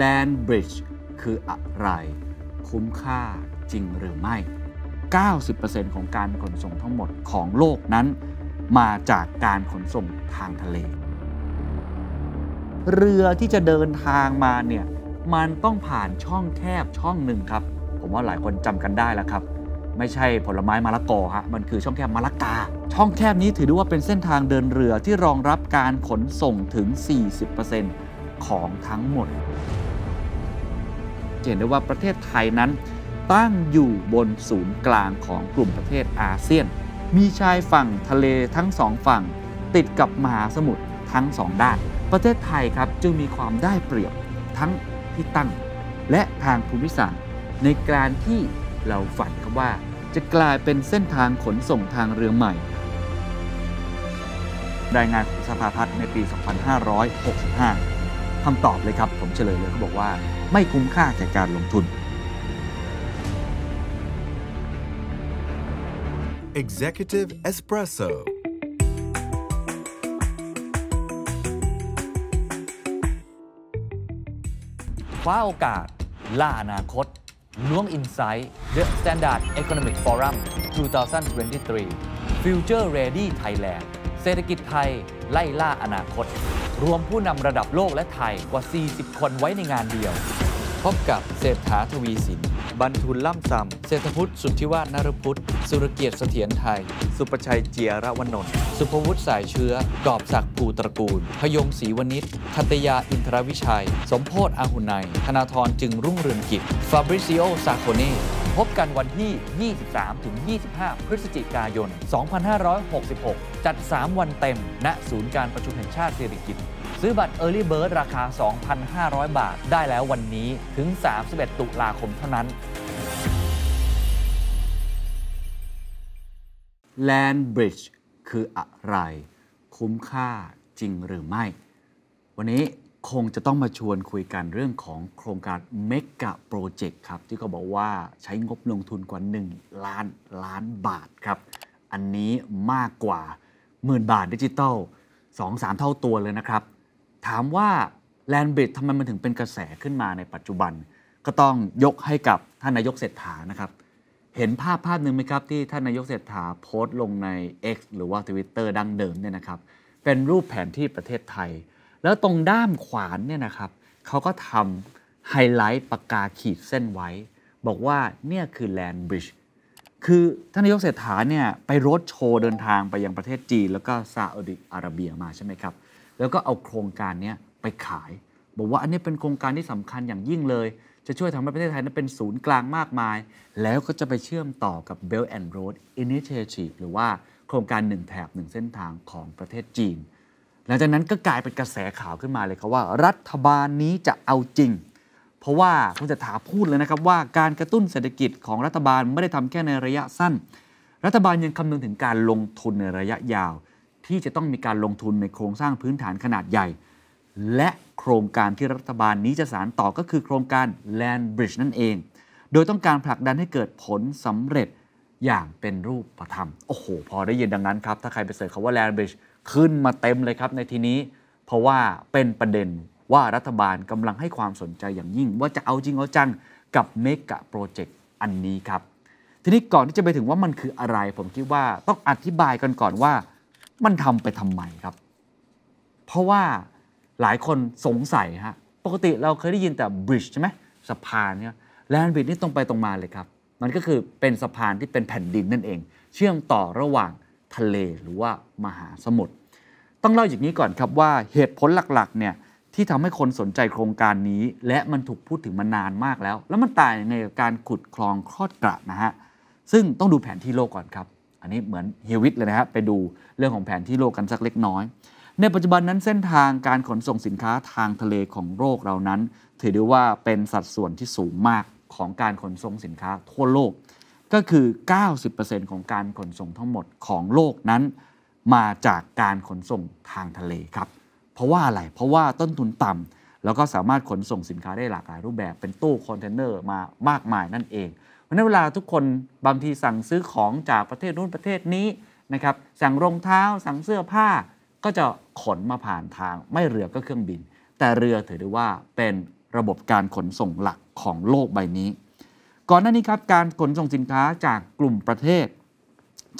Land Bridge คืออะไร คุ้มค่าจริงหรือไม่ 90%ของการขนส่งทั้งหมดของโลกนั้น มาจากการขนส่งทางทะเล เรือที่จะเดินทางมาเนี่ยมันต้องผ่านช่องแคบช่องหนึ่งครับ ผมว่าหลายคนจำกันได้แล้วครับ ไม่ใช่ผลไม้มะละกอฮะมันคือช่องแคบมะละกา ช่องแคบนี้ถือได้ว่าเป็นเส้นทางเดินเรือที่รองรับการขนส่งถึง40%ของทั้งหมดจะเห็นได้ว่าประเทศไทยนั้นตั้งอยู่บนศูนย์กลางของกลุ่มประเทศอาเซียน มีชายฝั่งทะเลทั้งสองฝั่งติดกับมหาสมุทรทั้งสองด้าน ประเทศไทยครับจึงมีความได้เปรียบทั้งที่ตั้ง และทางภูมิศาสตร์ ในการที่เราฝันครับว่าจะกลายเป็นเส้นทางขนส่งทางเรือใหม่ รายงานของสภาพัฒน์ในปี 2565คำตอบเลยครับ ผมเฉลยเลยเขาบอกว่าไม่คุ้มค่าแก่การลงทุน Executive Espresso คว้าโอกาส ล่าอนาคตล้วงอินไซต์ The Standard Economic Forum 2023 Future Ready Thailand เศรษฐกิจไทย ไล่ล่าอนาคตรวมผู้นำระดับโลกและไทยกว่า 40 คนไว้ในงานเดียว พบกับเศรษฐาทวีสินบรรทุนล่ำซำเศรษฐพุทธสุทธิวาฒนารพุทธ สุรเกียรติเสถียรไทย สุประชัยเจียระวนนท์ สุภวุฒิสายเชื้อกอบศักดิ์ภูตระกูล พยงศรีวณิช ทัตยาอินทรวิชัย สมโพศ์อาหุไน ธนาธรจึงรุ่งเรืองกิจ ฟาบริซิโอซาโคเน่พบกันวันที่ 23-25 พฤศจิกายน 2566 จัด 3 วันเต็ม ณ ศูนย์การประชุมแห่งชาติเศรฐกิติซื้อบัตร Early Bird ราคา 2,500 บาทได้แล้ววันนี้ถึง 31 ตุลาคมเท่านั้น Land Bridge คืออะไร คุ้มค่าจริงหรือไม่ วันนี้คงจะต้องมาชวนคุยกันเรื่องของโครงการเมกะโปรเจกต์ครับ ที่เขาบอกว่าใช้งบลงทุนกว่า 1 ล้าน ล้านบาทครับ อันนี้มากกว่าหมื่นบาทดิจิตอล2-3 เท่าตัวเลยนะครับ ถามว่าแลนบริดทำไมมันถึงเป็นกระแสขึ้นมาในปัจจุบัน ก็ต้องยกให้กับท่านนายกเศรษฐานะครับ เห็นภาพภาพหนึ่งไหมครับ ที่ท่านนายกเศรษฐาโพสต์ลงใน X หรือว่า Twitter ดังเดิมเนี่ยนะครับเป็นรูปแผนที่ประเทศไทยแล้วตรงด้ามขวานเนี่ยนะครับเขาก็ทำไฮไลท์ปากกาขีดเส้นไว้ บอกว่าเนี่ยคือแลนบริดจ์คือท่านนายกเศรษฐาเนี่ยไปรถโชว์เดินทางไปยังประเทศจีน แล้วก็ซาอุดิอาระเบียมาใช่ไหมครับ แล้วก็เอาโครงการนี้ไปขาย บอกว่าอันนี้เป็นโครงการที่สำคัญอย่างยิ่งเลย จะช่วยทำให้ประเทศไทยนั้นเป็นศูนย์กลางมากมาย แล้วก็จะไปเชื่อมต่อกับ Belt and Road Initiative หรือว่าโครงการหนึ่งแถบหนึ่งเส้นทางของประเทศจีนหลังจากนั้นก็กลายเป็นกระแสข่าวขึ้นมาเลยครับว่ารัฐบาลนี้จะเอาจริง เพราะว่าคุณจะถาพูดเลยนะครับว่าการกระตุ้นเศรษฐกิจของรัฐบาลไม่ได้ทำแค่ในระยะสั้น รัฐบาลยังคำนึงถึงการลงทุนในระยะยาว ที่จะต้องมีการลงทุนในโครงสร้างพื้นฐานขนาดใหญ่ และโครงการที่รัฐบาลนี้จะสานต่อก็คือโครงการ Land Bridge นั่นเอง โดยต้องการผลักดันให้เกิดผลสำเร็จอย่างเป็นรูปธรรมโอ้โหพอได้ยินดังนั้นครับ ถ้าใครไปเสิร์ชคำว่า Land Bridge ขึ้นมาเต็มเลยครับในทีนี้เพราะว่าเป็นประเด็นว่ารัฐบาลกำลังให้ความสนใจอย่างยิ่งว่าจะเอาจริงเอาจัง กับเมกะโปรเจกต์อันนี้ครับ ทีนี้ก่อนที่จะไปถึงว่ามันคืออะไรผมคิดว่าต้องอธิบายกันก่อนว่ามันทำไปทำไมครับ เพราะว่าหลายคนสงสัยฮะปกติเราเคยได้ยินแต่บริดจ์ใช่ไหมสะพานเนี่ยแลนด์บริดจ์นี่ตรงไปตรงมาเลยครับมันก็คือเป็นสะพานที่เป็นแผ่นดินนั่นเอง เชื่อมต่อระหว่างทะเลหรือว่ามหาสมุทรต้องเล่าอย่างนี้ก่อนครับว่าเหตุผลหลักๆเนี่ยที่ทำให้คนสนใจโครงการนี้ และมันถูกพูดถึงมานานมากแล้ว แล้วมันตายในการขุดคลองคลอดกระนะฮะซึ่งต้องดูแผนที่โลกก่อนครับ อันนี้เหมือนเฮวิตเลยนะฮะไปดูเรื่องของแผนที่โลกกันสักเล็กน้อย ในปัจจุบันนั้นเส้นทางการขนส่งสินค้าทางทะเลของโลกเรานั้น ถือได้ว่าเป็นสัดส่วนที่สูงมากของการขนส่งสินค้าทั่วโลกก็คือ 90%ของการขนส่งทั้งหมดของโลกนั้น มาจากการขนส่งทางทะเลครับ เพราะว่าอะไร เพราะว่าต้นทุนต่ำแล้วก็สามารถขนส่งสินค้าได้หลากหลายรูปแบบเป็นตู้คอนเทนเนอร์มามากมายนั่นเอง เพราะนั้นเวลาทุกคนบางทีสั่งซื้อของจากประเทศนู้นประเทศนี้นะครับ สั่งรองเท้าสั่งเสื้อผ้าก็จะขนมาผ่านทางไม่เรือก็เครื่องบิน แต่เรือถือได้ว่าเป็นระบบการขนส่งหลักของโลกใบนี้ก่อนหน้านี้ครับการขนส่งสินค้าจากกลุ่มประเทศ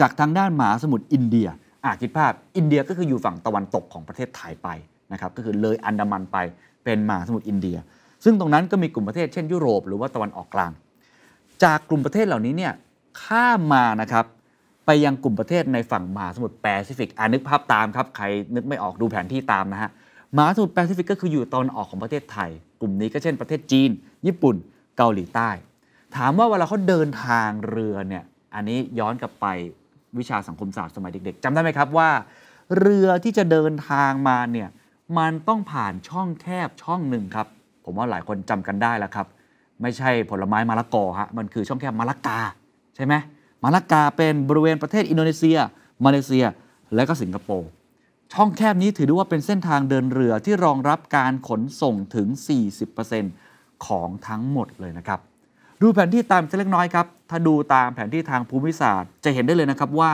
จากทางด้านมหาสมุทรอินเดียอาคิดภาพอินเดียก็คืออยู่ฝั่งตะวันตกของประเทศไทยไปนะครับก็คือเลยอันดามันไปเป็นมหาสมุทรอินเดียซึ่งตรงนั้นก็มีกลุ่มประเทศเช่นยุโรป หรือว่าตะวันออกกลาง จากกลุ่มประเทศเหล่านี้เนี่ยข้ามมานะครับไปยังกลุ่มประเทศในฝั่งมหาสมุทรแปซิฟิกอ่านึกภาพตามครับใครนึกไม่ออกดูแผนที่ตามนะฮะมหาสมุทรแปซิฟิกก็คืออยู่ตอนออกของประเทศไทยกลุ่มนี้ก็เช่นประเทศจีน ญี่ปุ่นเกาหลีใต้ถามว่าเวลาเขาเดินทางเรือเนี่ย อันนี้ย้อนกลับไปวิชาสังคมศาสตร์สมัยเด็กๆจำได้ไหมครับว่า เรือที่จะเดินทางมาเนี่ย มันต้องผ่านช่องแคบช่องหนึ่งครับ ผมว่าหลายคนจำกันได้แล้วครับ ไม่ใช่ผลไม้มะละกอฮะ มันคือช่องแคบมะละกาใช่ไหมมะละกาเป็นบริเวณประเทศอินโดนีเซีย มาเลเซีย และก็สิงคโปร์ ช่องแคบนี้ถือได้ว่าเป็นเส้นทางเดินเรือที่รองรับการขนส่งถึง40%ของทั้งหมดเลยนะครับดูแผนที่ตามเล็กน้อยครับ ถ้าดูตามแผนที่ทางภูมิศาสตร์จะเห็นได้เลยนะครับว่า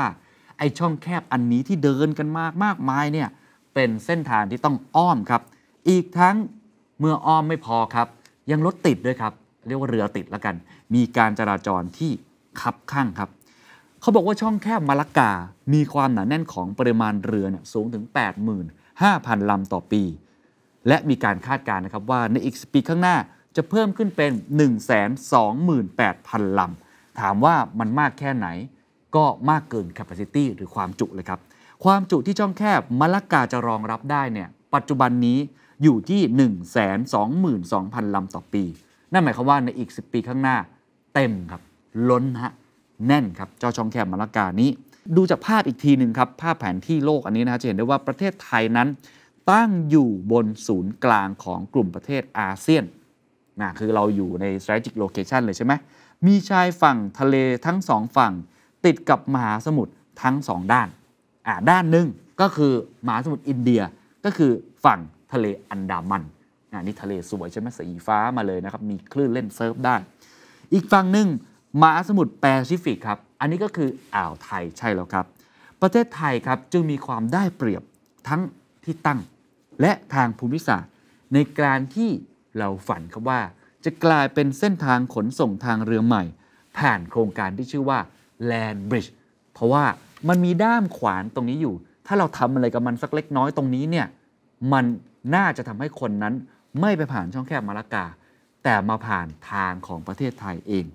ไอช่องแคบอันนี้ที่เดินกันมากมากมายเนี่ยเป็นเส้นทางที่ต้องอ้อมครับ อีกทั้งเมื่ออ้อมไม่พอครับ ยังรถติดด้วยครับ เรียกว่าเรือติดแล้วกัน มีการจราจรที่คับข้างครับ เขาบอกว่าช่องแคบมาลากา มีความหนาแน่นของปริมาณเรือเนี่ยสูงถึง85,000ลำต่อปี และมีการคาดการณ์นะครับว่าในอีกปีข้างหน้าจะเพิ่มขึ้นเป็น 128,000ลำ ถามว่ามันมากแค่ไหน ก็มากเกินแคปซิตี้หรือความจุเลยครับ ความจุที่ช่องแคบมะละกาจะรองรับได้เนี่ย ปัจจุบันนี้อยู่ที่ 122,000ลำต่อปี นั่นหมายความว่าในอีก 10 ปีข้างหน้าเต็มครับล้นฮะ แน่นครับเจ้าช่องแคบมะละกานี้ ดูจากภาพอีกทีหนึ่งครับภาพแผนที่โลกอันนี้นะจะเห็นได้ว่าประเทศไทยนั้น ตั้งอยู่บนศูนย์กลางของกลุ่มประเทศอาเซียนนะคือเราอยู่ใน strategic location เลยใช่ไหม มีชายฝั่งทะเลทั้งสองฝั่งติดกับมหาสมุทรทั้งสองด้านอ่าด้านหนึ่งก็คือมหาสมุทรอินเดียก็คือฝั่งทะเลอันดามันอันนี้ทะเลสวยใช่ไหมสีฟ้ามาเลยนะครับ มีคลื่นเล่นเซิร์ฟได้ อีกฝั่งหนึ่งมหาสมุทรแปซิฟิกครับ อันนี้ก็คืออ่าวไทยใช่แล้วครับ ประเทศไทยครับจึงมีความได้เปรียบทั้งที่ตั้ง และทางภูมิศาสตร์ในการที่เราฝันครับว่าจะกลายเป็นเส้นทางขนส่งทางเรือใหม่ผ่านโครงการที่ชื่อว่า Land Bridge เพราะว่ามันมีด้ามขวานตรงนี้อยู่ ถ้าเราทำอะไรกับมันสักเล็กน้อยตรงนี้เนี่ยมันน่าจะทำให้คนนั้นไม่ไปผ่านช่องแคบมาลากา แต่มาผ่านทางของประเทศไทยเอง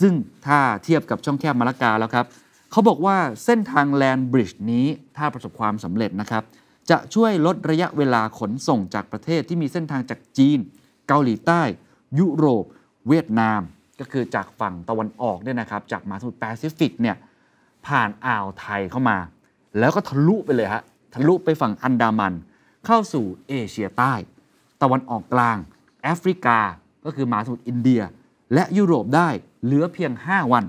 ซึ่งถ้าเทียบกับช่องแคบมาลากาแล้วครับ เขาบอกว่าเส้นทางแลนบริดจ์นี้ถ้าประสบความสำเร็จนะครับ จะช่วยลดระยะเวลาขนส่งจากประเทศที่มีเส้นทางจากจีนเกาหลีใต้ ยุโรป เวียดนามก็คือจากฝั่งตะวันออกเนี่ยนะครับ จากมหาสมุทรแปซิฟิกเนี่ยผ่านอ่าวไทยเข้ามา แล้วก็ทะลุไปเลยฮะทะลุไปฝั่งอันดามัน เข้าสู่เอเชียใต้ ตะวันออกกลางแอฟริกาก็คือมหาสมุทรอินเดีย และยุโรปได้เหลือเพียง 5 วัน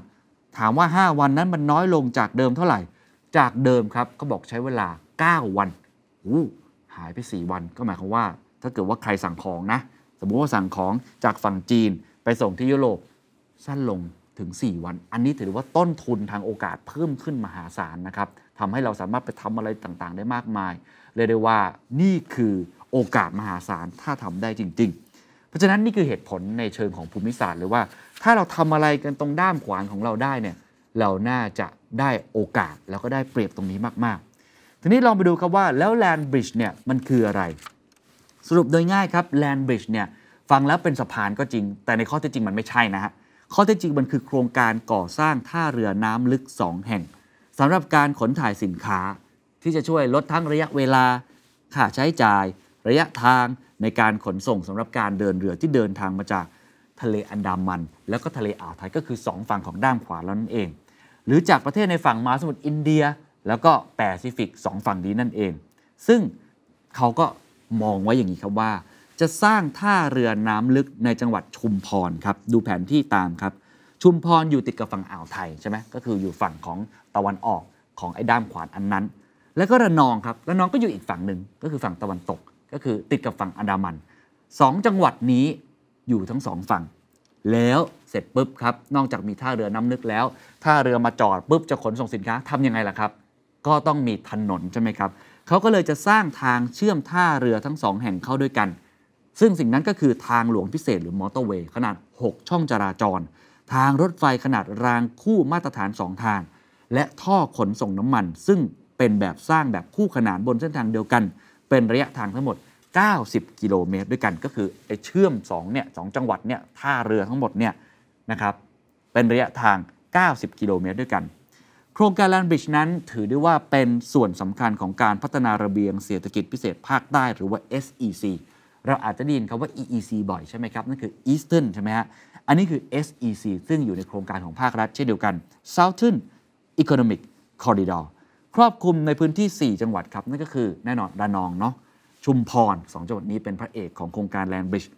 ถามว่า 5 วันนั้นมันน้อยลงจากเดิมเท่าไหร่ จากเดิมครับเขาบอกใช้เวลา 9 วันอู้หายไป 4 วันก็หมายความว่า ถ้าเกิดว่าใครสั่งของนะสมมุติว่าสั่งของจากฝั่งจีน ไปส่งที่ยุโรปสั้นลงถึง 4 วัน อันนี้ถือว่าต้นทุนทางโอกาสเพิ่มขึ้นมหาศาลนะครับทำให้เราสามารถไปทำอะไรต่างๆได้มากมายเรียกได้ว่านี่คือโอกาสมหาศาลถ้าทำได้จริง ๆ เพราะฉะนั้นนี่คือเหตุผลในเชิงของภูมิศาสตร์เลยว่า ถ้าเราทำอะไรกันตรงด้ามขวานของเราได้เนี่ยเราน่าจะได้โอกาสแล้วก็ได้เปรียบตรงนี้มากๆ ทีนี้ลองไปดูครับว่าแล้วแลนบริดจ์เนี่ยมันคืออะไรสรุปโดยง่ายครับแลนบริดจ์เนี่ย ฟังแล้วเป็นสะพานก็จริง แต่ในข้อเท็จจริงมันไม่ใช่นะฮะข้อเท็จจริงมันคือโครงการก่อสร้างท่าเรือน้ำลึก 2 แห่ง สำหรับการขนถ่ายสินค้าที่จะช่วยลดทั้งระยะเวลาค่าใช้จ่าย ระยะทางในการขนส่งสำหรับการเดินเรือที่เดินทางมาจากทะเลอันดามัน แล้วก็ทะเลอ่าวไทยก็คือ2ฝั่งของด้านขวาแล้วนั่นเอง หรือจากประเทศในฝั่งมหาสมุทรอินเดีย แล้วก็แปซิฟิก2ฝั่งนี้นั่นเอง ซึ่งเขาก็มองไว้อย่างนี้ครับว่า จะสร้างท่าเรือน้ำลึกในจังหวัดชุมพรครับ ดูแผนที่ตามครับ ชุมพรอยู่ติดกับฝั่งอ่าวไทยใช่ไหมก็คืออยู่ฝั่งของตะวันออกของไอ้ด้ามขวานอันนั้น แล้วก็ระนองครับระนองก็อยู่อีกฝั่งหนึ่งก็คือฝั่งตะวันตก ก็คือติดกับฝั่งอันดามันสองจังหวัดนี้อยู่ทั้งสองฝั่งแล้วเสร็จปุ๊บครับนอกจากมีท่าเรือน้ำลึกแล้วท่าเรือมาจอดปุ๊บจะขนส่งสินค้าทำยังไงล่ะครับ ก็ต้องมีถนนใช่ไหมครับเขาก็เลยจะสร้างทางเชื่อมท่าเรือทั้งสองแห่งเข้าด้วยกัน ซึ่งสิ่งนั้นก็คือทางหลวงพิเศษหรือมอเตอร์เวย์ขนาด 6 ช่องจราจร ทางรถไฟขนาดรางคู่มาตรฐาน 2 ทาง และท่อขนส่งน้ำมัน ซึ่งเป็นแบบสร้างแบบคู่ขนานบนเส้นทางเดียวกัน เป็นระยะทางทั้งหมด 90 กิโลเมตรด้วยกัน ก็คือไอ้เชื่อม 2 เนี่ยสจังหวัดเนี่ย ท่าเรือทั้งหมดเนี่ยนะครับ เป็นระยะทาง 90 กิโลเมตรด้วยกันโครงการแลนบริดจ์นั้นถือได้ว่าเป็นส่วนสำคัญของการพัฒนาระเบียงเศรษฐกิจพิเศษภาคใต้ หรือว่า SEC เราอาจจะได้ยินคำว่า EEC บ่อยใช่ไหมครับ นั่นคือ Eastern ใช่ไหมฮะอันนี้คือ SEC ซึ่งอยู่ในโครงการของภาครัฐเช่นเดียวกัน Southern Economic Corridor ครอบคลุมในพื้นที่ 4 จังหวัดครับ นั่นก็คือแน่นอนระนอง เนาะชุมพร 2 จังหวัดนี้เป็นพระเอกของโครงการแลนบริดจ์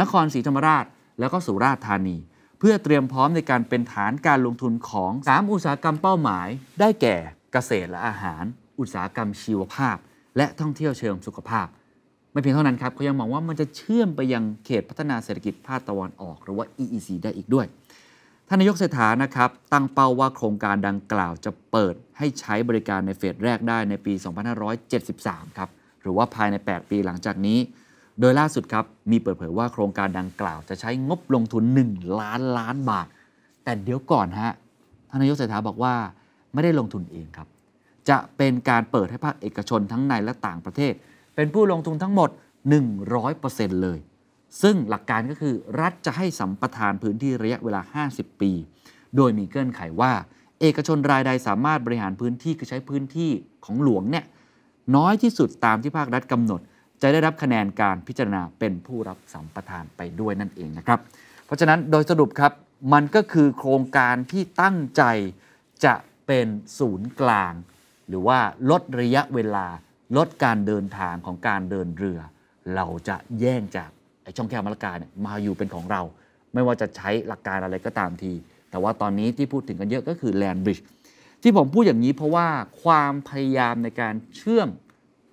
นครศรีธรรมราช แล้วก็สุราษฎร์ธานีเพื่อเตรียมพร้อมในการเป็นฐานการลงทุนของ 3 อุตสาหกรรมเป้าหมาย ได้แก่เกษตรและอาหาร อุตสาหกรรมชีวภาพ และท่องเที่ยวเชิงสุขภาพ ไม่เพียงเท่านั้นครับเขายังมองว่ามันจะเชื่อมไปยังเขตพัฒนาเศรษฐกิจภาคตะวันออก หรือว่า EEC ได้อีกด้วยท่านนายกเศรษฐานะครับตั้งเป้าว่าโครงการดังกล่าวจะเปิดให้ใช้บริการในเฟสแรกได้ในปี2573 ครับหรือว่าภายใน 8 ปีหลังจากนี้โดยล่าสุดครับ มีเปิดเผยว่าโครงการดังกล่าว จะใช้งบลงทุน 1 ล้านล้านบาท แต่เดี๋ยวก่อนฮะท่านนายกเศรษฐาบอกว่าไม่ได้ลงทุนเองครับ จะเป็นการเปิดให้ภาคเอกชนทั้งในและต่างประเทศ เป็นผู้ลงทุนทั้งหมด 100%เลย ซึ่งหลักการก็คือรัฐจะให้สัมปทานพื้นที่ระยะเวลา 50 ปี โดยมีเกื่อนไขว่า เอกชนรายใดสามารถบริหารพื้นที่คือใช้พื้นที่ของหลวงเนี่ยน้อยที่สุดตามที่ภาครัฐกำหนดจะได้รับคะแนนการพิจารณาเป็นผู้รับสัมปทานไปด้วยนั่นเองนะครับ เพราะฉะนั้นโดยสรุปครับมันก็คือโครงการที่ตั้งใจจะเป็นศูนย์กลาง หรือว่าลดระยะเวลา ลดการเดินทางของการเดินเรือ เราจะแย่งจากไอ้ช่องแคบมะละกาเนี่ยมาอยู่เป็นของเรา ไม่ว่าจะใช้หลักการอะไรก็ตามที แต่ว่าตอนนี้ที่พูดถึงกันเยอะก็คือแลนบริดจ์ที่ผมพูดอย่างนี้เพราะว่าความพยายามในการเชื่อม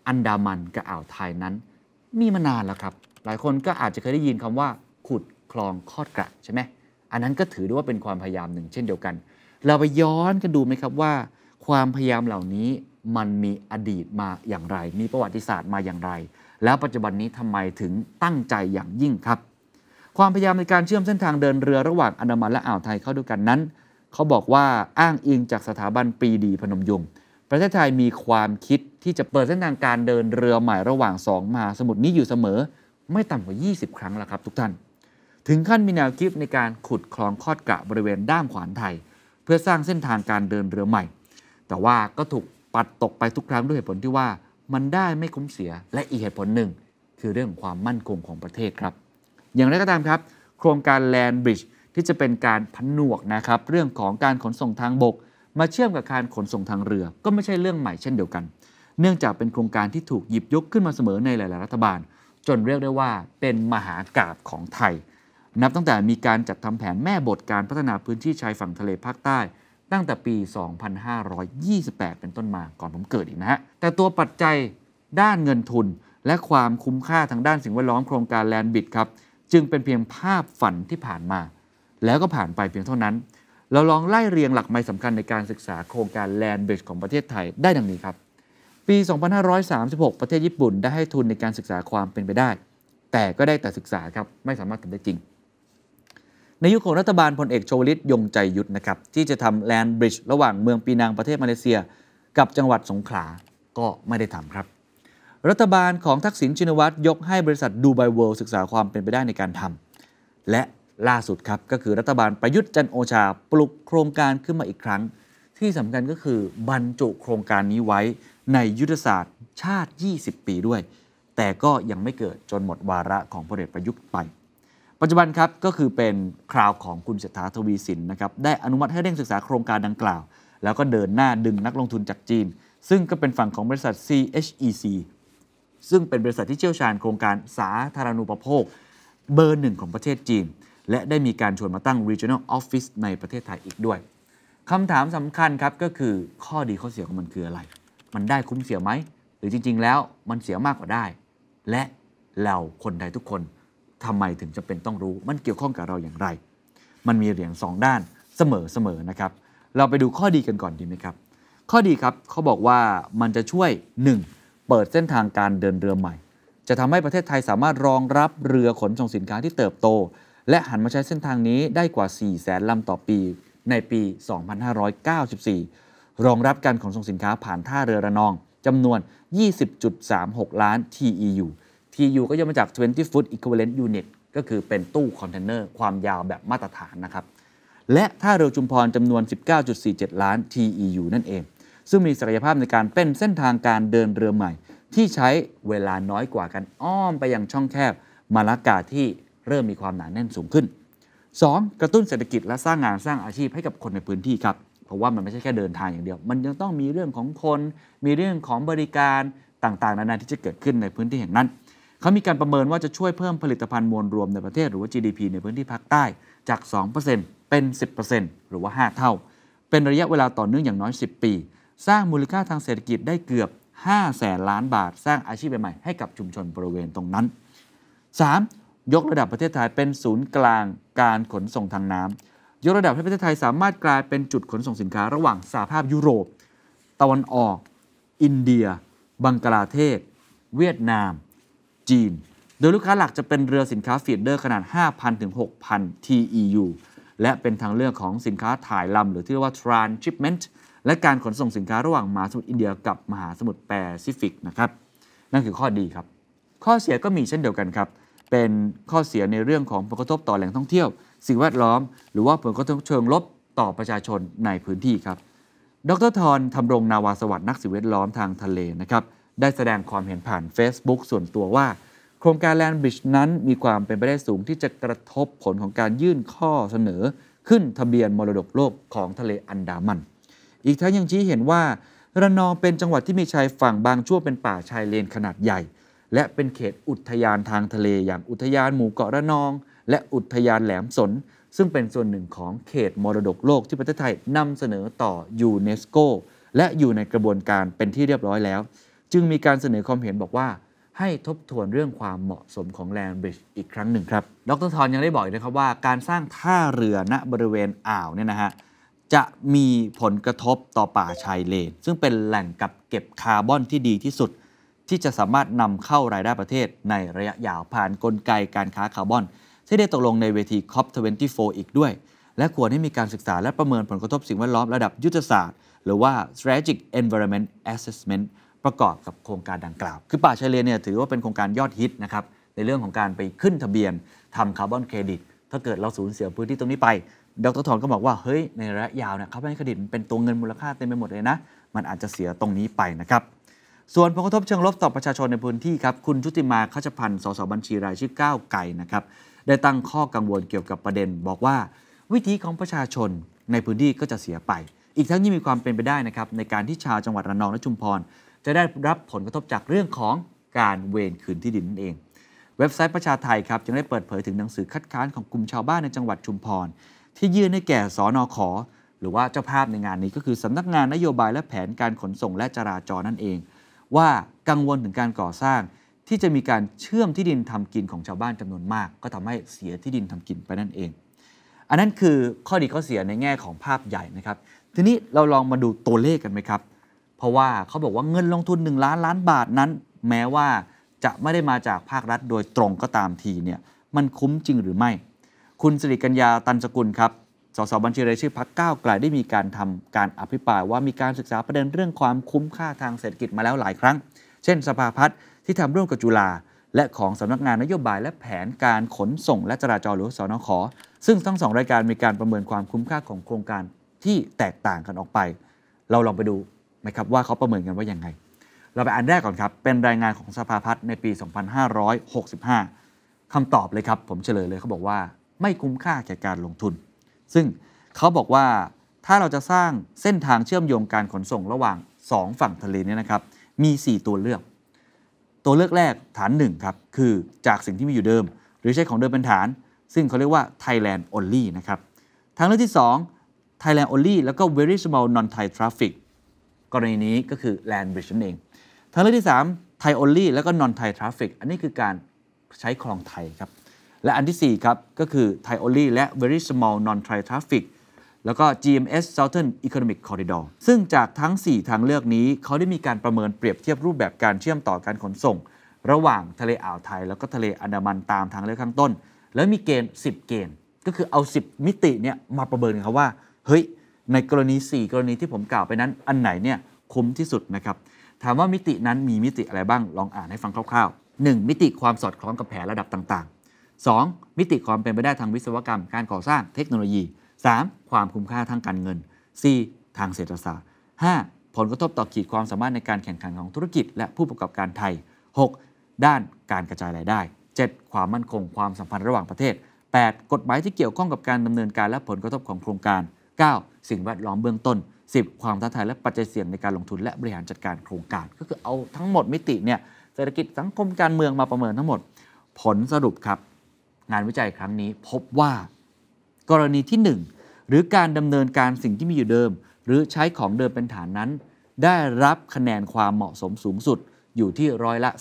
อันดามันกับอ่าวไทยนั้นมีมานานแล้วครับ หลายคนก็อาจจะเคยได้ยินคำว่า ขุดคลองคอดกระใช่ไหมอันนั้นก็ถือได้ว่าเป็นความพยายามหนึ่ง เช่นเดียวกัน เราไปย้อนกันดูไหมครับว่า ความพยายามเหล่านี้มันมีอดีตมาอย่างไร มีประวัติศาสตร์มาอย่างไร แล้วปัจจุบันนี้ทำไมถึงตั้งใจอย่างยิ่งครับ ความพยายามในการเชื่อมเส้นทางเดินเรือระหว่างอันดามันและอ่าวไทยเข้าด้วยกันนั้นเขาบอกว่าอ้างอิงจากสถาบันปีดีพนมยงค์ประเทศไทยมีความคิดที่จะเปิดเส้นทางการเดินเรือใหม่ระหว่าง 2มหาสมุทรนี้อยู่เสมอ ไม่ต่ำกว่า 20 ครั้งแล้วครับทุกท่าน ถึงขั้นมีแนวคิดในการขุดคลองคอดกะบริเวณด้ามขวานไทย เพื่อสร้างเส้นทางการเดินเรือใหม่ แต่ว่าก็ถูกปัดตกไปทุกครั้งด้วยเหตุผลที่ว่ามันได้ไม่คุ้มเสียและอีกเหตุผลหนึ่ง คือเรื่องของความมั่นคงของประเทศครับ อย่างไรก็ตามครับ โครงการแลนบริดจ์ที่จะเป็นการผนวกนะครับเรื่องของการขนส่งทางบก มาเชื่อมกับการขนส่งทางเรือ ก็ไม่ใช่เรื่องใหม่เช่นเดียวกันเนื่องจากเป็นโครงการที่ถูกหยิบยกขึ้นมาเสมอในหลายๆรัฐบาล จนเรียกได้ว่าเป็นมหากราบของไทย นับตั้งแต่มีการจัดทำแผนแม่บทการพัฒนาพื้นที่ชายฝั่งทะเลภาคใต้ตั้งแต่ปี 2528 เป็นต้นมาก่อนผมเกิดอีกนะฮะ แต่ตัวปัจจัยด้านเงินทุนและความคุ้มค่าทางด้านสิ่งแวดล้อมโครงการแลนบิดครับ จึงเป็นเพียงภาพฝันที่ผ่านมา แล้วก็ผ่านไปเพียงเท่านั้น เราลองไล่เรียงหลักไม้สำคัญในการศึกษาโครงการแลนบิดของประเทศไทยได้ดังนี้ครับปี 2536 ประเทศญี่ปุ่นได้ให้ทุนในการศึกษาความเป็นไปได้ แต่ก็ได้แต่ศึกษาครับ ไม่สามารถทำได้จริง ในยุคของรัฐบาลพลเอกโชวลิตยงใจยุทธนะครับ ที่จะทำแลนบริดจ์ระหว่างเมืองปีนังประเทศมาเลเซีย กับจังหวัดสงขลา ก็ไม่ได้ทำครับ รัฐบาลของทักษิณชินวัตรยกให้บริษัทดูไบเวิลด์ศึกษาความเป็นไปได้ในการทำและล่าสุดครับ ก็คือรัฐบาลประยุทธ์จันโอชา ปลุกโครงการขึ้นมาอีกครั้ง ที่สำคัญก็คือบรรจุโครงการนี้ไว้ในยุทธศาสตร์ชาติ 20 ปีด้วย แต่ก็ยังไม่เกิดจนหมดวาระของพลเอกประยุทธ์ไป ปัจจุบันครับ ก็คือเป็นคราวของคุณเศรษฐาทวีสินนะครับได้อนุมัติให้เร่งศึกษาโครงการดังกล่าว แล้วก็เดินหน้าดึงนักลงทุนจากจีน ซึ่งก็เป็นฝั่งของบริษัท CHEC ซึ่งเป็นบริษัทที่เชี่ยวชาญโครงการสาธารณูปโภค เบอร์หนึ่งของประเทศจีน และได้มีการชวนมาตั้ง regional office ในประเทศไทยอีกด้วยคำถามสำคัญครับก็คือข้อดีข้อเสียของมันคืออะไรมันได้คุ้มเสียไหม หรือจริงๆแล้วมันเสียมากกว่าได้ และเราคนใดทุกคนทำไมถึงจำเป็นต้องรู้มันเกี่ยวข้องกับเราอย่างไร มันมีเหรียญสองด้านเสมอ ๆ นะครับ เราไปดูข้อดีกันก่อนดีไหมครับ ข้อดีครับเขาบอกว่ามันจะช่วย 1. เปิดเส้นทางการเดินเรือใหม่ จะทำให้ประเทศไทยสามารถรองรับเรือขนส่งสินค้าที่เติบโต และหันมาใช้เส้นทางนี้ได้กว่า4แสนลำต่อปีในปี2594รองรับการขนส่งสินค้าผ่านท่าเรือระนองจำนวน 20.36 ล้าน TEU TEU ก็ย่อมาจาก 20 foot equivalent unit ก็คือเป็นตู้คอนเทนเนอร์ความยาวแบบมาตรฐานนะครับ และท่าเรือจุมพรจำนวน 19.47 ล้าน TEU นั่นเอง ซึ่งมีศักยภาพในการเป็นเส้นทางการเดินเรือใหม่ ที่ใช้เวลาน้อยกว่ากันอ้อมไปยังช่องแคบมาลากาที่เริ่มมีความหนาแน่นสูงขึ้น 2. กระตุ้นเศรษฐกิจและสร้างงานสร้างอาชีพให้กับคนในพื้นที่ครับราะว่ามันไม่ใช่แค่เดินทางอย่างเดียว มันยังต้องมีเรื่องของคน มีเรื่องของบริการต่างๆ นานาที่จะเกิดขึ้นในพื้นที่แห่งนั้น เขามีการประเมิน ว่าจะช่วยเพิ่มผลิตภัณฑ์มวลรวมในประเทศหรือว่า GDP ในพื้นที่ภาคใต้จาก 2%เป็น 10%หรือว่า 5 เท่า เป็นระยะเวลาต่อเนื่องอย่างน้อย 10ปี สร้างมูลค่าทางเศรษฐกิจได้เกือบ5แสนล้านบาท สร้างอาชีพใหม่ให้กับชุมชนบริเวณตรงนั้น 3. ยกระดับประเทศไทยเป็นศูนย์กลางการขนส่งทางน้ำยกระดับให้ประเทศไทยสามารถกลายเป็นจุดขนส่งสินค้าระหว่างสหภาพยุโรป ตะวันออก อินเดีย บังกลาเทศ เวียดนาม จีน โดยลูกค้าหลักจะเป็นเรือสินค้าฟีดเดอร์ขนาด 5,000ถึง6,000 TEU และเป็นทางเลือกของสินค้าถ่ายลำหรือที่เรียกว่า transshipment และการขนส่งสินค้าระหว่างมหาสมุทรอินเดียกับมหาสมุทรแปซิฟิกนะครับนั่นคือข้อดีครับ ข้อเสียก็มีเช่นเดียวกันครับเป็นข้อเสียในเรื่องของผลกระทบต่อแหล่งท่องเที่ยวสิ่งแวดล้อม หรือว่าผลกระทบเชิงลบต่อประชาชนในพื้นที่ครับ ดรทรทำรงนาวาสวัสดิ์นักสิ่งแวดล้อมทางทะเลนะครับ ได้แสดงความเห็นผ่าน Facebook ส่วนตัวว่า โครงการแลนบริดจ์นั้นมีความเป็นไปได้สูงที่จะกระทบผลของการยื่นข้อเสนอ ขึ้นทะเบียนมรดกโลกของทะเลอันดามัน อีกทั้งยังชี้เห็นว่าระนองเป็นจังหวัดที่มีชายฝั่งบางช่วงเป็นป่าชายเลนขนาดใหญ่ และเป็นเขตอุทยานทางทะเลอย่างอุทยานหมู่เกาะระนองและอุทยานแหลมสน ซึ่งเป็นส่วนหนึ่งของเขตมรดกโลกที่ประเทศไทยนำเสนอต่อยูเนสโกและอยู่ในกระบวนการเป็นที่เรียบร้อยแล้ว จึงมีการเสนอความเห็นบอกว่า ให้ทบทวนเรื่องความเหมาะสมของแลนบริดจ์อีกครั้งหนึ่งครับดรทอนยังได้บอกอีกนะครับว่า การสร้างท่าเรือณบริเวณอ่าวเนี่ยนะฮะจะมีผลกระทบต่อป่าชายเลนซึ่งเป็นแหล่งกับเก็บคาร์บอนที่ดีที่สุด ที่จะสามารถนำเข้ารายได้ประเทศในระยะยาวผ่านนกลไกการค้าคาร์บอนที่ได้ตกลงในเวที COP24 อีกด้วย และควรให้มีการศึกษาและประเมินผลกระทบสิ่งแวดล้อมระดับยุทธศาสตร์ หรือว่า strategic environment assessment ประกอบกับโครงการดังกล่าว คือป่าชายเลนเนี่ยถือว่าเป็นโครงการยอดฮิตนะครับในเรื่องของการไปขึ้นทะเบียนทำคาร์บอนเครดิต ถ้าเกิดเราสูญเสียพื้นที่ตรงนี้ไป ดรทอนก็บอกว่า เฮ้ย ในระยะยาวเนี่ยคาร์บอนเครดิตเป็นตัวเงินมูลค่าเต็มไปหมดเลยนะ มันอาจจะเสียตรงนี้ไปนะครับ ส่วนผลกระทบเชิงลบต่อประชาชนในพื้นที่ครับ คุณชุติมาข้าชพันธ์ สสบัญชีรายชื่อก้าวไก่นะครับได้ตั้งข้อกังวลเกี่ยวกับประเด็นบอกว่า วิธีของประชาชนในพื้นที่ก็จะเสียไป อีกทั้งยังมีความเป็นไปได้นะครับในการที่ชาวจังหวัดระนองและชุมพรจะได้รับผลกระทบจากเรื่องของการเวนคืนที่ดินนั่นเอง เว็บไซต์ประชาไทยครับจึงได้เปิดเผยถึงหนังสือคัดค้านของกลุ่มชาวบ้านในจังหวัดชุมพรที่ยื่นให้แก่สอนอขอหรือว่าเจ้าภาพในงานนี้ ก็คือสำนักงานนโยบายและแผนการขนส่งและจราจรนั่นเอง ว่ากังวลถึงการก่อสร้างที่จะมีการเชื่อมที่ดินทำกินของชาวบ้านจำนวนมาก ก็ทำให้เสียที่ดินทำกินไปนั่นเอง อันนั้นคือข้อดีข้อเสียในแง่ของภาพใหญ่นะครับ ทีนี้เราลองมาดูตัวเลขกันไหมครับ เพราะว่าเขาบอกว่าเงินลงทุน 1 ล้านล้านบาทนั้น แม้ว่าจะไม่ได้มาจากภาครัฐโดยตรงก็ตามทีเนี่ยมันคุ้มจริงหรือไม่ คุณสิริกัญญาตันสกุลครับ สสบัญชีรายชื่อพักก้าวไกลได้มีการทำการอภิปรายว่ามีการศึกษาประเด็นเรื่องความคุ้มค่าทางเศรษฐกิจมาแล้วหลายครั้ง เช่น สภาพัฒน์ที่ทำร่วมกับจุฬาและของสำนักงานนโยบายและแผนการขนส่งและจราจรหรือสอนขซึ่งทั้งสองรายการมีการประเมินความคุ้มค่าของโครงการที่แตกต่างกันออกไป เราลองไปดูนะครับว่าเขาประเมินกันว่าอย่างไง เราไปอันแรกก่อนครับเป็นรายงานของสภาพัฒน์ในปี 2565 คำตอบเลยครับ ผมเฉลยเลยเขาบอกว่าไม่คุ้มค่าแก่การลงทุน ซึ่งเขาบอกว่าถ้าเราจะสร้างเส้นทางเชื่อมโยงการขนส่งระหว่าง 2 ฝั่งทะเลเนี่ยนะครับมี 4 ตัวเลือกตัวเลือกแรกฐาน 1ครับคือจากสิ่งที่มีอยู่เดิม หรือใช้ของเดิมเป็นฐาน ซึ่งเขาเรียกว่า Thailand Only นะครับทางเลือกที่ 2 Thailand Only แล้วก็ Very Small Non Thai Traffic กรณีนี้ก็คือ Land Bridge นั่นเอง ทางเลือกที่ 3 Thai Only แล้วก็ Non Thai Traffic อันนี้คือการใช้คลองไทยครับและอันที่4ครับก็คือ Thai Only และ Very Small Non Thai Traffic แล้วก็ GMS Southern Economic Corridor ซึ่งจากทั้ง 4 ทางเลือกนี้เขาได้มีการประเมินเปรียบเทียบรูปแบบการเชื่อมต่อการขนส่ง ระหว่างทะเลอ่าวไทย แล้วก็ทะเลอันดามันตามทางเลือกข้างต้น แล้วมีเกณฑ์ 10 เกณฑ์ ก็คือเอา 10 มิติเนี่ยมาประเมินครับว่า เฮ้ย ในกรณี 4 กรณีที่ผมกล่าวไปนั้นอันไหนเนี่ยคุ้มที่สุดนะครับ ถามว่ามิตินั้นมีมิติอะไรบ้างลองอ่านให้ฟังคร่าว ๆ 1. มิติความสอดคล้องกับแผนระดับต่างๆ 2. มิติความเป็นไปได้ทางวิศวกรรม การก่อสร้างเทคโนโลยี 3. ความคุ้มค่าทางการเงิน 4. ทางเศรษฐศาสตร์ 5. ผลกระทบต่อขีดความสามารถในการแข่งขันของธุรกิจ และผู้ประกอบการไทย 6. ด้านการกระจายรายได้ 7. ความมั่นคงความสัมพันธ์ระหว่างประเทศ 8. กฎหมายที่เกี่ยวข้องกับการดำเนินการและผลกระทบของโครงการ 9. สิ่งแวดล้อมเบื้องต้น 10. ความท้าทายและปัจจัยเสี่ยงในการลงทุน และบริหารจัดการโครงการก็คือเอาทั้งหมดมิติเนี่ยเศรษฐกิจสังคมการเมืองมาประเมินทั้งหมด ผลสรุปครับ งานวิจัยครั้งนี้พบว่ากรณีที่ 1 หรือการดำเนินการสิ่งที่มีอยู่เดิม หรือใช้ของเดิมเป็นฐานนั้น ได้รับคะแนนความเหมาะสมสูงสุดอยู่ที่ร้อยละ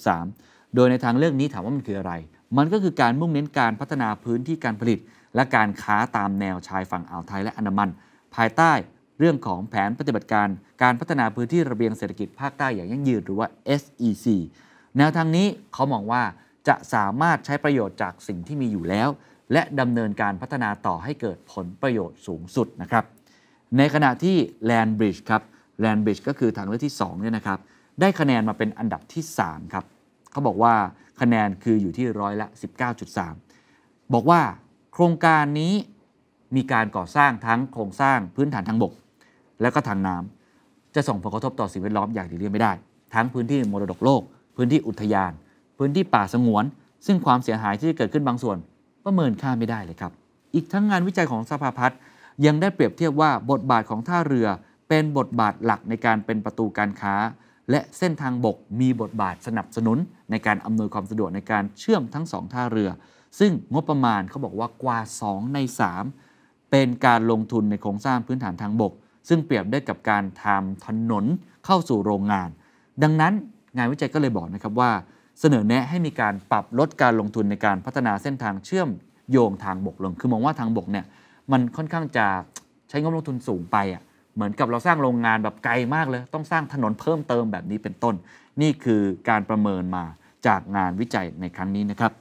43.3 โดยในทางเรื่องนี้ถามว่ามันคืออะไร มันก็คือการมุ่งเน้นการพัฒนาพื้นที่การผลิต และการค้าตามแนวชายฝั่งอ่าวไทยและอันดามัน ภายใต้เรื่องของแผนปฏิบัติการ การพัฒนาพื้นที่ระเบียงเศรษฐกิจภาคใต้อย่างยั่งยืนหรือว่า SEC แนวทางนี้เขามองว่าจะสามารถใช้ประโยชน์จากสิ่งที่มีอยู่แล้วและดำเนินการพัฒนาต่อให้เกิดผลประโยชน์สูงสุดนะครับ ในขณะที่แลนบริดจ์ครับแลนบริดจ์ก็คือทางเลือกที่2เนี่ยนะครับ ได้คะแนนมาเป็นอันดับที่ 3 ครับเขาบอกว่าคะแนนคืออยู่ที่ร้อยละ19.3 บอกว่าโครงการนี้มีการก่อสร้างทั้งโครงสร้างพื้นฐานทางบก และก็ทางน้ำ จะส่งผลกระทบต่อสิ่งแวดล้อมอย่างหลีกเลี่ยงไม่ได้ ทั้งพื้นที่มรดกโลก พื้นที่อุทยาน พื้นที่ป่าสงวน ซึ่งความเสียหายที่เกิดขึ้นบางส่วนประเมินค่าไม่ได้เลยครับ อีกทั้งงานวิจัยของสภาพัฒน์ยังได้เปรียบเทียบว่าบทบาทของท่าเรือ เป็นบทบาทหลักในการเป็นประตูการค้า และเส้นทางบกมีบทบาทสนับสนุนในการอำนวยความสะดวกในการเชื่อมทั้งสองท่าเรือ ซึ่งงบประมาณเขาบอกว่ากว่า2 ใน 3 เป็นการลงทุนในโครงสร้างพื้นฐานทางบก ซึ่งเปรียบได้กับการทำถนนเข้าสู่โรงงาน ดังนั้นงานวิจัยก็เลยบอกนะครับว่าเสนอแนะให้มีการปรับลดการลงทุนในการพัฒนาเส้นทางเชื่อมโยงทางบกลง คือมองว่าทางบกเนี่ยมันค่อนข้างจะใช้งบลงทุนสูงไปอ่ะ เหมือนกับเราสร้างโรงงานแบบไกลมากเลย ต้องสร้างถนนเพิ่มเติมแบบนี้เป็นต้น นี่คือการประเมินมาจากงานวิจัยในครั้งนี้นะครับ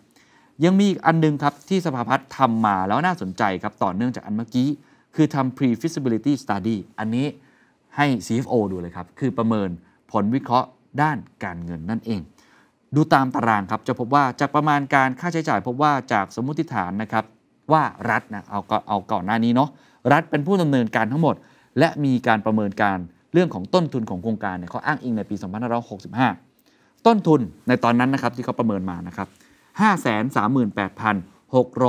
ยังมีอีกอันนึงครับที่สภาพัฒน์ทำมาแล้วน่าสนใจครับต่อเนื่องจากอันเมื่อกี้ คือทำ pre-feasibility study อันนี้ให้ CFO ดูเลยครับ คือประเมินผลวิเคราะห์ ด้านการเงินนั่นเองดูตามตารางครับจะพบว่าจากประมาณการค่าใช้จ่ายพบว่าจากสมมติฐานนะครับว่ารัฐนะเอาเอาก่อนหน้านี้เนาะรัฐเป็นผู้ดำเนินการทั้งหมด และมีการประเมินการเรื่องของต้นทุนของโครงการเนี่ยเขาอ้างอิงในปี2565 ต้นทุนในตอนนั้นนะครับที่เขาประเมินมานะครับ538,642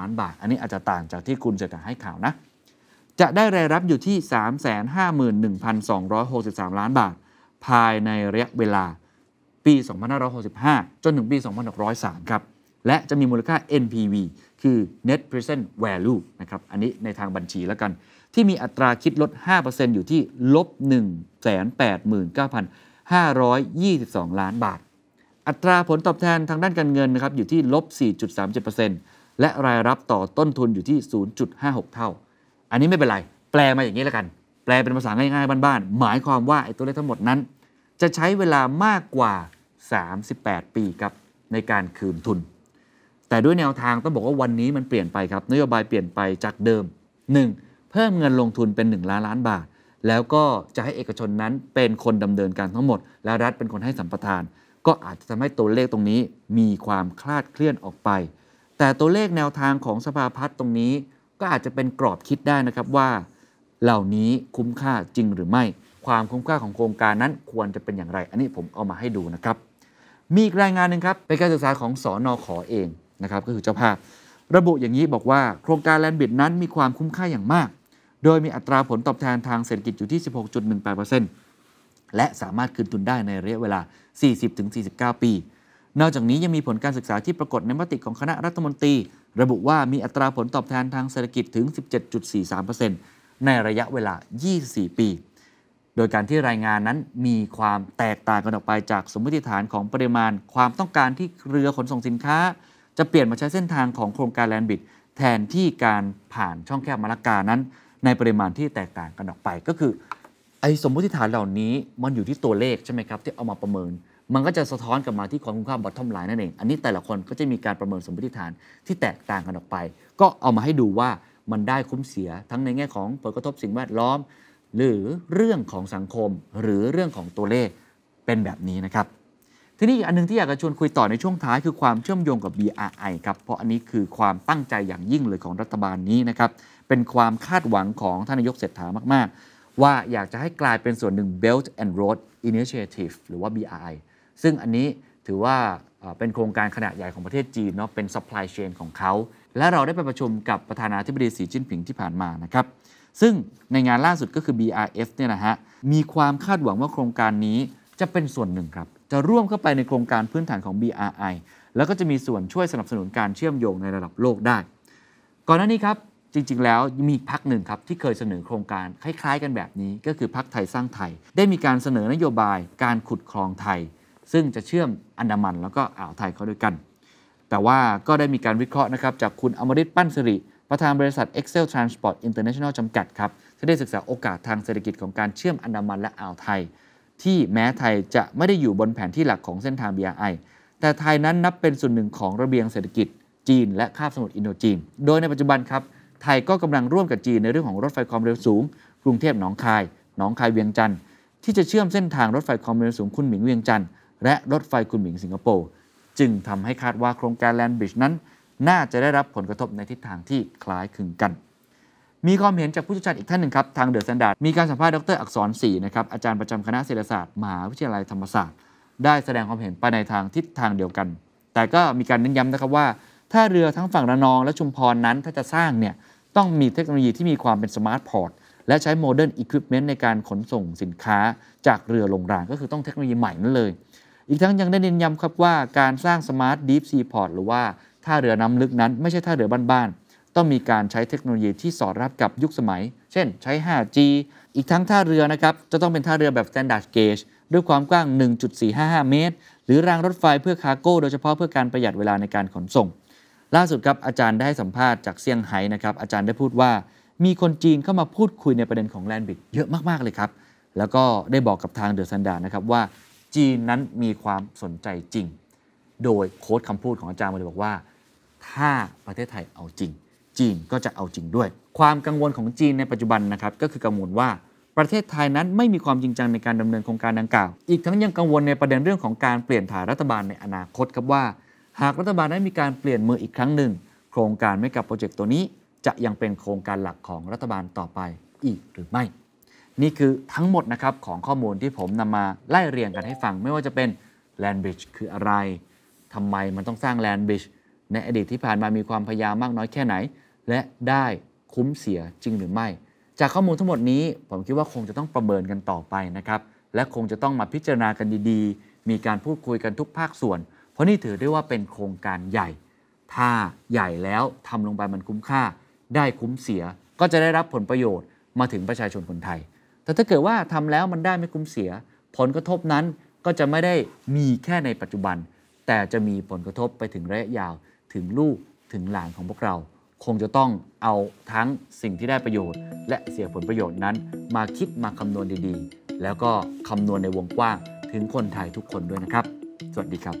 ล้านบาท อันนี้อาจจะต่างจากที่คุณเจตาให้ข่าวนะ จะได้รายรับอยู่ที่ 351,263 ล้านบาท ภายในระยะเวลาปี 2565 จนถึงปี 2603ครับ และจะมีมูลค่า NPV คือ Net Present Value นะครับ อันนี้ในทางบัญชีแล้วกัน ที่มีอัตราคิดลด 5%อยู่ที่ลบ189,522 ล้านบาท อัตราผลตอบแทนทางด้านการเงินนะครับ อยู่ที่ลบ 4.37%และรายรับต่อต้นทุนอยู่ที่ 0.56 เท่า อันนี้ไม่เป็นไร แปลมาอย่างนี้แล้วกัน แปลเป็นภาษาง่ายๆ บ้านๆ หมายความว่าไอ้ตัวเลขทั้งหมดนั้นจะใช้เวลามากกว่า 38 ปีครับในการคืนทุน แต่ด้วยแนวทางต้องบอกว่าวันนี้มันเปลี่ยนไปครับนโยบายเปลี่ยนไปจากเดิม 1. เพิ่มเงินลงทุนเป็น 1 ล้านล้านบาท แล้วก็จะให้เอกชนนั้นเป็นคนดำเนินการทั้งหมด และรัฐเป็นคนให้สัมปทาน ก็อาจจะทำให้ตัวเลขตรงนี้มีความคลาดเคลื่อนออกไป แต่ตัวเลขแนวทางของสภาพัฒน์ตรงนี้ ก็อาจจะเป็นกรอบคิดได้นะครับว่าเหล่านี้คุ้มค่าจริงหรือไม่ความคุ้มค่าของโครงการนั้นควรจะเป็นอย่างไร อันนี้ผมเอามาให้ดูนะครับ มีรายงานหนึ่งครับ เป็นการศึกษาของสอนอขอเองนะครับ ก็คือเจ้าภาพ ระบุอย่างนี้บอกว่าโครงการแลนบิดนั้นมีความคุ้มค่าอย่างมาก โดยมีอัตราผลตอบแทนทางเศรษฐกิจ อยู่ที่ 16.18%และสามารถคืนทุนได้ในระยะเวลา 40-49 ปี นอกจากนี้ยังมีผลการศึกษาที่ปรากฏในมติของคณะรัฐมนตรี ระบุว่ามีอัตราผลตอบแทนทางเศรษฐกิจถึง 17.43%ในระยะเวลา 24 ปีโดยการที่รายงานนั้นมีความแตกต่างกันออกไปจากสมมติฐานของปริมาณความต้องการที่เรือขนส่งสินค้า จะเปลี่ยนมาใช้เส้นทางของโครงการแลนบิดแทนที่การผ่านช่องแคบมาลากานั้น ในปริมาณที่แตกต่างกันออกไป ก็คือ ไอ้สมมติฐานเหล่านี้มันอยู่ที่ตัวเลขใช่ไหมครับ ที่เอามาประเมิน มันก็จะสะท้อนกลับมาที่ความคุ้มค่าบอททอมไลน์นั่นเอง อันนี้แต่ละคนก็จะมีการประเมินสมมติฐานที่แตกต่างกันออกไป ก็เอามาให้ดูว่ามันได้คุ้มเสีย ทั้งในแง่ของผลกระทบสิ่งแวดล้อมหรือเรื่องของสังคมหรือเรื่องของตัวเลขเป็นแบบนี้นะครับ ทีนี้อันนึงที่อยากจะชวนคุยต่อในช่วงท้ายคือความเชื่อมโยงกับ BRI ครับ เพราะอันนี้คือความตั้งใจอย่างยิ่งเลยของรัฐบาลนี้นะครับเป็นความคาดหวังของท่านนายกเศรษฐามาก ๆ ว่าอยากจะให้กลายเป็นส่วนหนึ่ง Belt and Road Initiative หรือว่า BRI ซึ่งอันนี้ถือว่าเป็นโครงการขนาดใหญ่ของประเทศจีนเนาะเป็น supply chain ของเขาและเราได้ไปประชุมกับประธานาธิบดีสีจิ้นผิงที่ผ่านมานะครับซึ่งในงานล่าสุดก็คือ BRF เนี่ยนะฮะมีความคาดหวังว่าโครงการนี้จะเป็นส่วนหนึ่งครับจะร่วมเข้าไปในโครงการพื้นฐานของ BRI แล้วก็จะมีส่วนช่วยสนับสนุนการเชื่อมโยงในระดับโลกได้ ก่อนหน้านี้ครับจริงๆ แล้วมีพักหนึ่งครับที่เคยเสนอโครงการคล้ายๆ กันแบบนี้ ก็คือพักไทยสร้างไทย ได้มีการเสนอนโยบายการขุดคลองไทย ซึ่งจะเชื่อมอันดามัน แล้วก็อ่าวไทยเข้าด้วยกัน แต่ว่าก็ได้มีการวิเคราะห์นะครับจากคุณอมริตปั้นสิริประธานบริษัท Excel Transport International จำกัดครับที่ได้ศึกษาโอกาสทางเศรษฐกิจของการเชื่อมอันดามันและอ่าวไทย ที่แม้ไทยจะไม่ได้อยู่บนแผนที่หลักของเส้นทาง BRI แต่ไทยนั้นนับเป็นส่วนหนึ่งของระเบียงเศรษฐกิจจีนและคาบสมุทรอินโดจีน โดยในปัจจุบันครับ ไทยก็กำลังร่วมกับจีนในเรื่องของรถไฟความเร็วสูง กรุงเทพหนองคายหนองคายเวียงจันทร์ที่จะเชื่อมเส้นทางรถไฟความเร็วสูงคุณหมิงเวียงจันทร์และรถไฟคุณหมิงสิงคโปร์จึงทำให้คาดว่าโครงการแลนบริดจ์นั้นน่าจะได้รับผลกระทบในทิศทางที่คล้ายคลึงกัน มีความเห็นจากผู้เชี่ยวชาญอีกท่านหนึ่งครับทางเดอะสแตนดาร์ดมีการสัมภาษณ์ดรอักษรศรีนะครับ อาจารย์ประจำคณะเศรษฐศาสตร์ มหาวิทยาลัยธรรมศาสตร์ ได้แสดงความเห็นไปในทางทิศทางเดียวกัน แต่ก็มีการเน้นย้ำนะครับว่า ถ้าเรือทั้งฝั่งระนองและชุมพรนั้น ถ้าจะสร้างเนี่ยต้องมีเทคโนโลยีที่มีความเป็นสมาร์ทพอร์ตและใช้โมเดิร์นอุปกรณ์ในการขนส่งสินค้าจากเรือลงรางก็คือต้องเทคโนโลยีใหม่นั่นเลย อีกทั้งยังได้เน้นย้ำครับว่าการสร้างสมาร์ทดีฟซีพอร์ตหรือว่าท่าเรือน้ำลึกนั้นไม่ใช่ท่าเรือบ้านๆ ต้องมีการใช้เทคโนโลยีที่สอดรับกับยุคสมัย เช่นใช้ 5G อีกทั้งท่าเรือนะครับ จะต้องเป็นท่าเรือแบบ standard gauge ด้วยความกว้าง 1.455 เมตร หรือรางรถไฟเพื่อคาร์โก้ โดยเฉพาะเพื่อการประหยัดเวลาในการขนส่ง ล่าสุดครับอาจารย์ได้สัมภาษณ์จากเซี่ยงไฮ้นะครับอาจารย์ได้พูดว่ามีคนจีนเข้ามาพูดคุยในประเด็นของแลนบิดเยอะมากๆ เลยครับ แล้วก็ได้บอกกับทางเดอะซันดานะครับว่าจีนนั้นมีความสนใจจริง โดยโค้ดคำพูดของอาจารย์มาเลยบอกว่าถ้าประเทศไทยเอาจริง จีนก็จะเอาจริงด้วย ความกังวลของจีนในปัจจุบันนะครับก็คือกังวลว่า ประเทศไทยนั้นไม่มีความจริงจังในการดำเนินโครงการดังกล่าว อีกทั้งยังกังวลในประเด็นเรื่องของการเปลี่ยนถ่ายรัฐบาลในอนาคตครับว่า หากรัฐบาลได้มีการเปลี่ยนมืออีกครั้งหนึ่ง โครงการไม่กับโปรเจกต์ตัวนี้ จะยังเป็นโครงการหลักของรัฐบาลต่อไปอีกหรือไม่ นี่คือทั้งหมดนะครับของข้อมูลที่ผมนำมาไล่เรียงกันให้ฟังไม่ว่าจะเป็นแลนบริดจ์คืออะไร ทำไมมันต้องสร้างแลนบริดจ์ในอดีตที่ผ่านมามีความพยายามมากน้อยแค่ไหน และได้คุ้มเสียจริงหรือไม่ จากข้อมูลทั้งหมดนี้ผมคิดว่าคงจะต้องประเมินกันต่อไปนะครับ และคงจะต้องมาพิจารณากันดีๆ มีการพูดคุยกันทุกภาคส่วน เพราะนี่ถือได้ว่าเป็นโครงการใหญ่ ถ้าใหญ่แล้วทำลงไปมันคุ้มค่า ได้คุ้มเสียก็จะได้รับผลประโยชน์มาถึงประชาชนคนไทย แต่ถ้าเกิดว่าทำแล้วมันได้ไม่คุ้มเสีย ผลกระทบนั้นก็จะไม่ได้มีแค่ในปัจจุบัน แต่จะมีผลกระทบไปถึงระยะยาวถึงลูกถึงหลานของพวกเรา คงจะต้องเอาทั้งสิ่งที่ได้ประโยชน์ และเสียผลประโยชน์นั้นมาคิดมาคำนวณดีๆ แล้วก็คำนวณในวงกว้าง ถึงคนไทยทุกคนด้วยนะครับ สวัสดีครับ